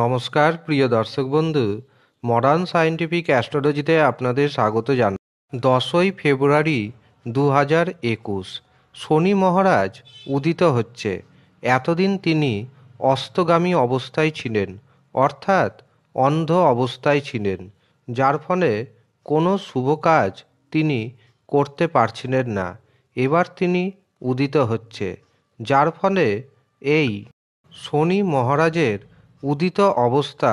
নমস্কার প্রিয় দর্শক বন্ধু মডার্ন সায়েন্টিফিক অ্যাস্ট্রোলজিতে আপনাদের স্বাগত জান দশই ফেব্রুয়ারি দু হাজার একুশ শনি মহারাজ উদিত হচ্ছে এতদিন তিনি অস্তগামী অবস্থায় ছিলেন অর্থাৎ অন্ধ অবস্থায় ছিলেন যার ফলে কোনো শুভ কাজ তিনি করতে পারছিলেন না এবার তিনি উদিত হচ্ছে যার ফলে এই শনি মহারাজের উদিত অবস্থা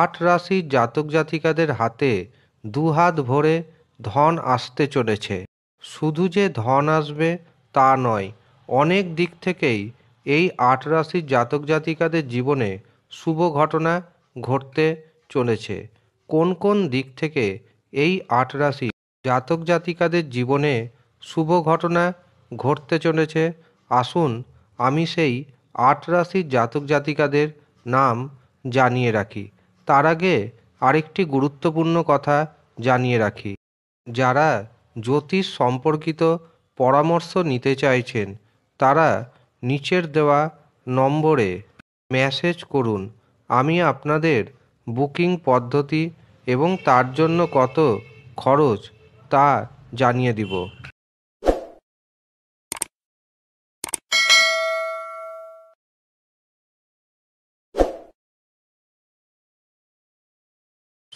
আট রাশির জাতক জাতিকাদের হাতে দুহাত ভরে ধন আসতে চলেছে শুধু যে ধন আসবে তা নয় অনেক দিক থেকেই এই আট রাশির জাতক জাতিকাদের জীবনে শুভ ঘটনা ঘটতে চলেছে কোন কোন দিক থেকে এই আট রাশি জাতক জাতিকাদের জীবনে শুভ ঘটনা ঘটতে চলেছে আসুন আমি সেই আট রাশির জাতক জাতিকাদের নাম জানিয়ে রাখি তার আগে আরেকটি গুরুত্বপূর্ণ কথা জানিয়ে রাখি যারা জ্যোতিষ সম্পর্কিত পরামর্শ নিতে চাইছেন তারা নিচের দেওয়া নম্বরে মেসেজ করুন আমি আপনাদের বুকিং পদ্ধতি এবং তার জন্য কত খরচ তা জানিয়ে দিব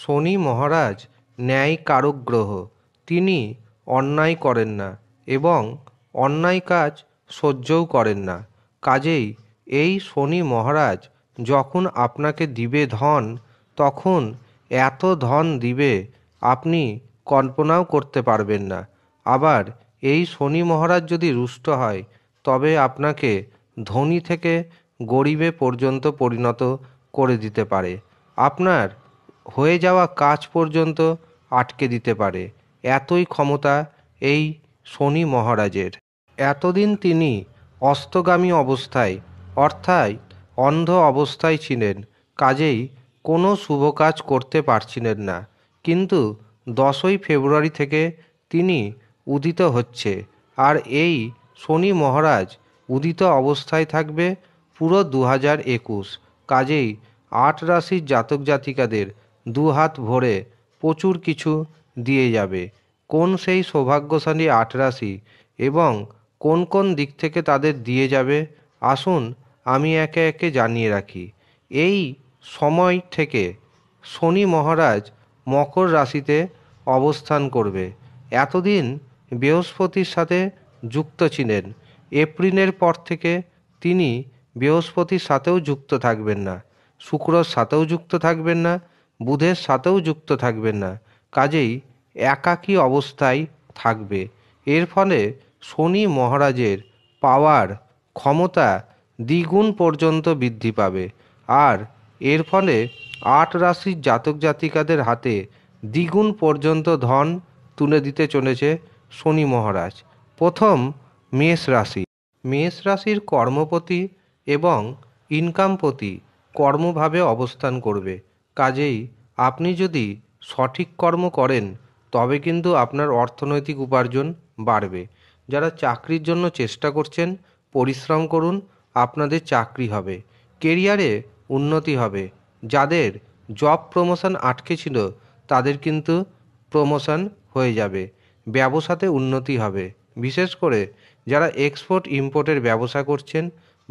শনি মহারাজ ন্যায় কারক গ্রহ তিনি অন্যায় করেন না এবং অন্যায় কাজ সহ্যও করেন না কাজেই এই শনি মহারাজ যখন আপনাকে দিবে ধন তখন এত ধন দিবে আপনি কল্পনাও করতে পারবেন না আবার এই শনি মহারাজ যদি রুষ্ট হয় তবে আপনাকে ধনী থেকে গরিবে পর্যন্ত পরিণত করে দিতে পারে আপনার হয়ে যাওয়া কাজ পর্যন্ত আটকে দিতে পারে এতই ক্ষমতা এই শনি মহারাজের এতদিন তিনি অস্তগামী অবস্থায় অর্থাৎ অন্ধ অবস্থায় ছিলেন কাজেই কোনো শুভ কাজ করতে পারছিলেন না কিন্তু দশই ফেব্রুয়ারি থেকে তিনি উদিত হচ্ছে আর এই শনি মহারাজ উদিত অবস্থায় থাকবে পুরো দু হাজার একুশ কাজেই আট রাশির জাতক জাতিকাদের দুহাত ভরে প্রচুর কিছু দিয়ে যাবে কোন সেই সৌভাগ্যশালী আটরাশি এবং কোন কোন দিক থেকে তাদের দিয়ে যাবে আসুন আমি একে একে জানিয়ে রাখি এই সময় থেকে শনি মহারাজ মকর রাশিতে অবস্থান করবে এতদিন বৃহস্পতির সাথে যুক্ত ছিলেন এপ্রিলের পর থেকে তিনি বৃহস্পতির সাথেও যুক্ত থাকবেন না শুক্রর সাথেও যুক্ত থাকবেন না বুধের সাথেও যুক্ত থাকবে না কাজেই একাকী অবস্থায় থাকবে এর ফলে শনি মহারাজের পাওয়ার ক্ষমতা দ্বিগুণ পর্যন্ত বৃদ্ধি পাবে আর এর ফলে আট রাশির জাতক জাতিকাদের হাতে দ্বিগুণ পর্যন্ত ধন তুলে দিতে চলেছে শনি মহারাজ প্রথম মেষ রাশি মেষ রাশির কর্মপতি এবং ইনকামপতি কর্মভাবে অবস্থান করবে কাজেই আপনি যদি সঠিক কর্ম করেন তবে কিন্তু আপনার অর্থনৈতিক উপার্জন বাড়বে যারা চাকরির জন্য চেষ্টা করছেন পরিশ্রম করুন আপনাদের চাকরি হবে কেরিয়ারে উন্নতি হবে যাদের জব প্রমোশন আটকে ছিল তাদের কিন্তু প্রমোশন হয়ে যাবে ব্যবসাতে উন্নতি হবে বিশেষ করে যারা এক্সপোর্ট ইম্পোর্টের ব্যবসা করছেন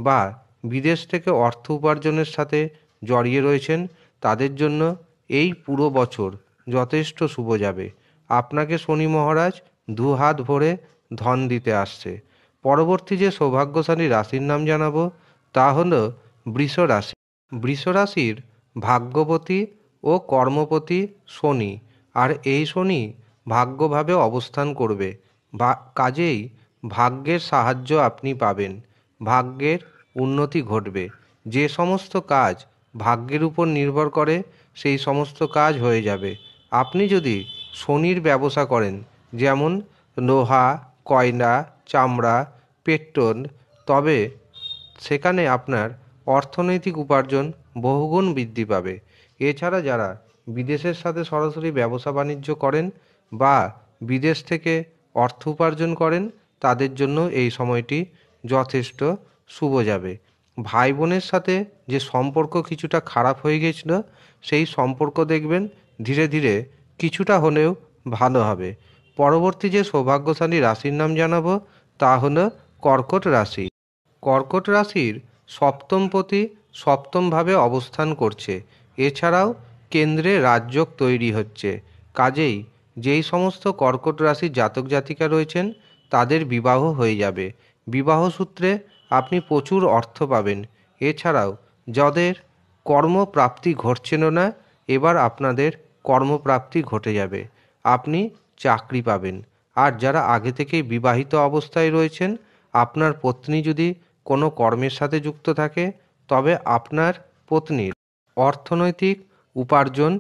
বা বিদেশ থেকে অর্থ উপার্জনের সাথে জড়িয়ে রয়েছেন তাদের জন্য এই পুরো বছর যথেষ্ট শুভ যাবে আপনাকে শনি মহারাজ দু হাত ভরে ধন দিতে আসছে পরবর্তী যে সৌভাগ্যশালী রাশির নাম জানাবো তা হল বৃষ রাশি বৃষ রাশির ভাগ্যপতি ও কর্মপতি শনি আর এই শনি ভাগ্যভাবে অবস্থান করবে কাজেই ভাগ্যের সাহায্য আপনি পাবেন ভাগ্যের উন্নতি ঘটবে যে সমস্ত কাজ ভাগ্যের উপর নির্ভর করে সেই সমস্ত কাজ হয়ে যাবে আপনি যদি শনির ব্যবসা করেন যেমন লোহা কয়লা চামড়া পেট্রোল তবে সেখানে আপনার অর্থনৈতিক উপার্জন বহুগুণ বৃদ্ধি পাবে এছাড়া যারা বিদেশের সাথে সরাসরি ব্যবসা বাণিজ্য করেন বা বিদেশ থেকে অর্থ উপার্জন করেন তাদের জন্য এই সময়টি যথেষ্ট শুভ যাবে ভাই বোনের সাথে যে সম্পর্ক কিছুটা খারাপ হয়ে গেছিলো সেই সম্পর্ক দেখবেন ধীরে ধীরে কিছুটা হলেও ভালো হবে পরবর্তী যে সৌভাগ্যশালী রাশির নাম জানাবো তা হল কর্কট রাশি কর্কট রাশির সপ্তম পতি সপ্তমভাবে অবস্থান করছে এছাড়াও কেন্দ্রে রাজযোগ তৈরি হচ্ছে কাজেই যেই সমস্ত কর্কট রাশির জাতক জাতিকা রয়েছেন তাদের বিবাহ হয়ে যাবে বিবাহ সূত্রে আপনি প্রচুর অর্থ পাবেন এছাড়াও যাদের কর্মপ্রাপ্তি ঘটছিল না এবার আপনাদের কর্মপ্রাপ্তি ঘটে যাবে আপনি চাকরি পাবেন আর যারা আগে থেকেই বিবাহিত অবস্থায় রয়েছেন আপনার পত্নী যদি কোনো কর্মের সাথে যুক্ত থাকে তবে আপনার পত্নীর অর্থনৈতিক উপার্জন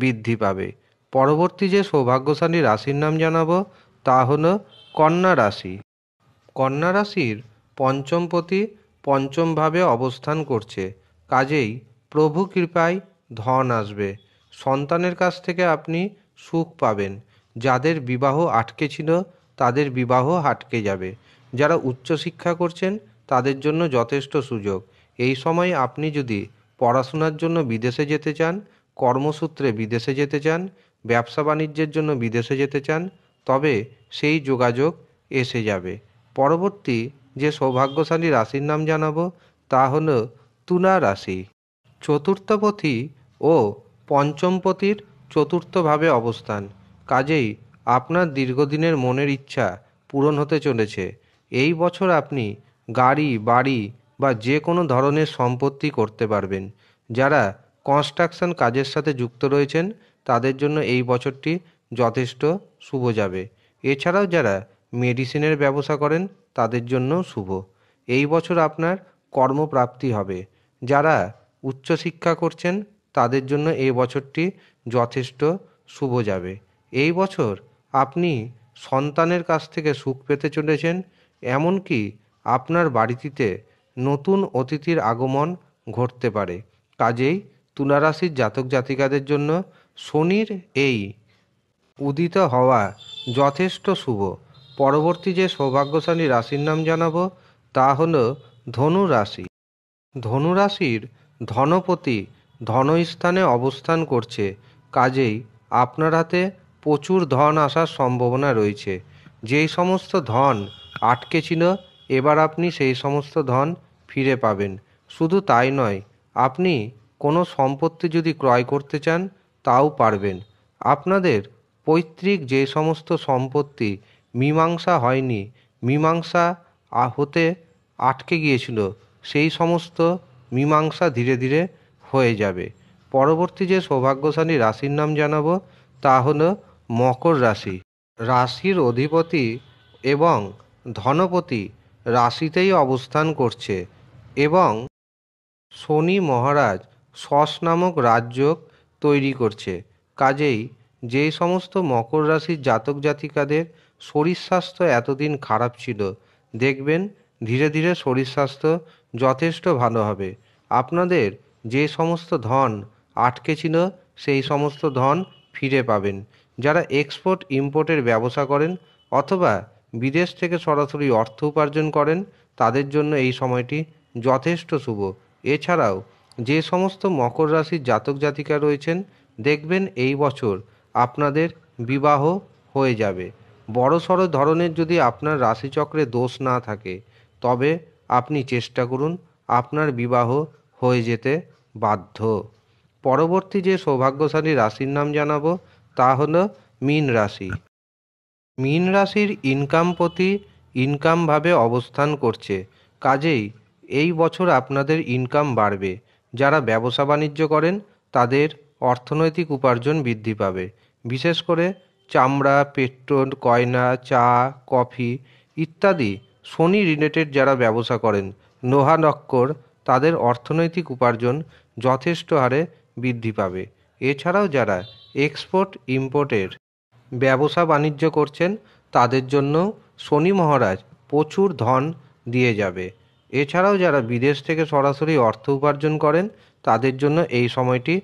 বৃদ্ধি পাবে পরবর্তী যে সৌভাগ্যশালী রাশির নাম জানাবো তা হলো কন্যা রাশি কন্যা রাশির পঞ্চমপতি পঞ্চমভাবে অবস্থান করছে কাজেই প্রভু কৃপায় ধন আসবে সন্তানের কাছ থেকে আপনি সুখ পাবেন যাদের বিবাহ আটকে ছিল তাদের বিবাহ আটকে যাবে যারা উচ্চশিক্ষা করছেন তাদের জন্য যথেষ্ট সুযোগ এই সময় আপনি যদি পড়াশোনার জন্য বিদেশে যেতে চান কর্মসূত্রে বিদেশে যেতে চান ব্যবসা বাণিজ্যের জন্য বিদেশে যেতে চান তবে সেই যোগাযোগ এসে যাবে পরবর্তী যে সৌভাগ্যশালী রাশির নাম জানাব তা হল তুলা রাশি চতুর্থপথী ও পঞ্চমপতির চতুর্থভাবে অবস্থান কাজেই আপনার দীর্ঘদিনের মনের ইচ্ছা পূরণ হতে চলেছে এই বছর আপনি গাড়ি বাড়ি বা যে কোনো ধরনের সম্পত্তি করতে পারবেন যারা কনস্ট্রাকশন কাজের সাথে যুক্ত রয়েছেন তাদের জন্য এই বছরটি যথেষ্ট শুভ যাবে এছাড়াও যারা মেডিসিনের ব্যবসা করেন তাদের জন্য শুভ এই বছর আপনার কর্মপ্রাপ্তি হবে যারা উচ্চশিক্ষা করছেন তাদের জন্য এই বছরটি যথেষ্ট শুভ যাবে এই বছর আপনি সন্তানের কাছ থেকে সুখ পেতে চলেছেন এমনকি আপনার বাড়িটিতে নতুন অতিথির আগমন ঘটতে পারে কাজেই তুলারাশির জাতক জাতিকাদের জন্য শনির এই উদিত হওয়া যথেষ্ট শুভ পরবর্তী যে সৌভাগ্যশালী রাশির নাম জানাব তা হল ধনু রাশি ধনু রাশির ধনপতি ধনস্থানে অবস্থান করছে কাজেই আপনার হাতে প্রচুর ধন আসার সম্ভাবনা রয়েছে যেই সমস্ত ধন আটকে ছিল এবার আপনি সেই সমস্ত ধন ফিরে পাবেন শুধু তাই নয় আপনি কোনো সম্পত্তি যদি ক্রয় করতে চান তাও পারবেন আপনাদের পৈতৃক যে সমস্ত সম্পত্তি মীমাংসা হয়নি মীমাংসা হতে আটকে গিয়েছিল সেই সমস্ত মীমাংসা ধীরে ধীরে হয়ে যাবে পরবর্তী যে সৌভাগ্যশালী রাশির নাম জানাবো তা হলো মকর রাশি রাশির অধিপতি এবং ধনপতি রাশিতেই অবস্থান করছে এবং শনি মহারাজ শস নামক রাজযোগ তৈরি করছে কাজেই যেই সমস্ত মকর রাশির জাতক জাতিকাদের শরীর স্বাস্থ্য এতদিন খারাপ ছিল দেখবেন ধীরে ধীরে শরীর স্বাস্থ্য যথেষ্ট ভালো হবে আপনাদের যে সমস্ত ধন আটকে ছিল সেই সমস্ত ধন ফিরে পাবেন যারা এক্সপোর্ট ইম্পোর্টের ব্যবসা করেন অথবা বিদেশ থেকে সরাসরি অর্থ উপার্জন করেন তাদের জন্য এই সময়টি যথেষ্ট শুভ এছাড়াও যে সমস্ত মকর রাশির জাতক জাতিকা রয়েছেন দেখবেন এই বছর আপনাদের বিবাহ হয়ে যাবে সড় ধরনের যদি আপনার রাশিচক্রে দোষ না থাকে তবে আপনি চেষ্টা করুন আপনার বিবাহ হয়ে যেতে বাধ্য পরবর্তী যে সৌভাগ্যশালী রাশির নাম জানাবো তা হল মীন রাশি মীন রাশির ইনকাম প্রতি ইনকামভাবে অবস্থান করছে কাজেই এই বছর আপনাদের ইনকাম বাড়বে যারা ব্যবসা বাণিজ্য করেন তাদের অর্থনৈতিক উপার্জন বৃদ্ধি পাবে বিশেষ করে চামড়া পেট্রোল কয়না চা কফি ইত্যাদি সোনি রিলেটেড যারা ব্যবসা করেন নক্কর তাদের অর্থনৈতিক উপার্জন যথেষ্ট হারে বৃদ্ধি পাবে এছাড়াও যারা এক্সপোর্ট ইম্পোর্টের ব্যবসা বাণিজ্য করছেন তাদের জন্য শনি মহারাজ প্রচুর ধন দিয়ে যাবে এছাড়াও যারা বিদেশ থেকে সরাসরি অর্থ উপার্জন করেন তাদের জন্য এই সময়টি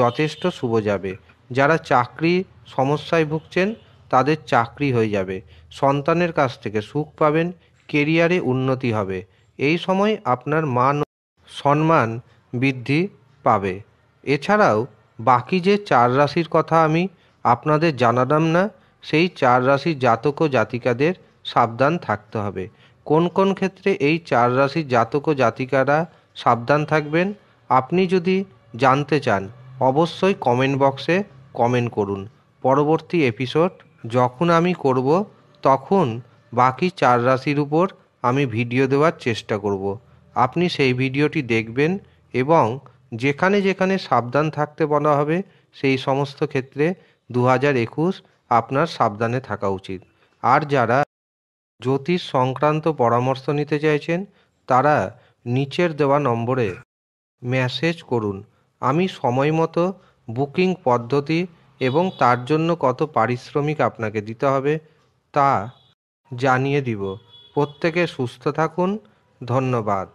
যথেষ্ট শুভ যাবে যারা চাকরি সমস্যায় ভুগছেন তাদের চাকরি হয়ে যাবে সন্তানের কাছ থেকে সুখ পাবেন কেরিয়ারে উন্নতি হবে এই সময় আপনার মান সম্মান বৃদ্ধি পাবে এছাড়াও বাকি যে চার রাশির কথা আমি আপনাদের জানালাম না সেই চার রাশির জাতক ও জাতিকাদের সাবধান থাকতে হবে কোন কোন ক্ষেত্রে এই চার রাশির জাতক ও জাতিকারা সাবধান থাকবেন আপনি যদি জানতে চান অবশ্যই কমেন্ট বক্সে কমেন্ট করুন পরবর্তী এপিসোড যখন আমি করব তখন বাকি চার রাশির উপর আমি ভিডিও দেওয়ার চেষ্টা করব আপনি সেই ভিডিওটি দেখবেন এবং যেখানে যেখানে সাবধান থাকতে বলা হবে সেই সমস্ত ক্ষেত্রে দু হাজার একুশ আপনার সাবধানে থাকা উচিত আর যারা জ্যোতিষ সংক্রান্ত পরামর্শ নিতে চাইছেন তারা নিচের দেওয়া নম্বরে মেসেজ করুন আমি সময় মতো বুকিং পদ্ধতি এবং তার জন্য কত পারিশ্রমিক আপনাকে দিতে হবে তা জানিয়ে দিব প্রত্যেকে সুস্থ থাকুন ধন্যবাদ